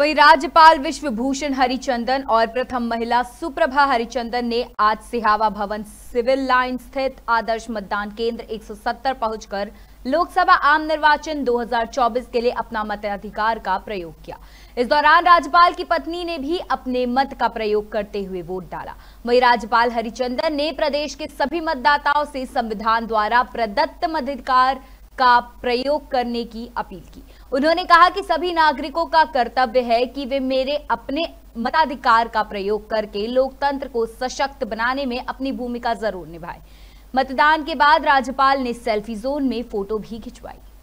वही राज्यपाल विश्वभूषण हरिचंदन और प्रथम महिला सुप्रभा हरिचंदन ने आज सिहावा भवन सिविल लाइन स्थित आदर्श मतदान केंद्र 170 पहुंचकर लोकसभा आम निर्वाचन 2024 के लिए अपना मताधिकार का प्रयोग किया इस दौरान राज्यपाल की पत्नी ने भी अपने मत का प्रयोग करते हुए वोट डाला वही राज्यपाल हरिचंदन ने प्रदेश के सभी मतदाताओं से संविधान द्वारा प्रदत्त मताधिकार का प्रयोग करने की अपील की उन्होंने कहा कि सभी नागरिकों का कर्तव्य है कि वे मेरे अपने मताधिकार का प्रयोग करके लोकतंत्र को सशक्त बनाने में अपनी भूमिका जरूर निभाए मतदान के बाद राज्यपाल ने सेल्फी जोन में फोटो भी खिंचवाई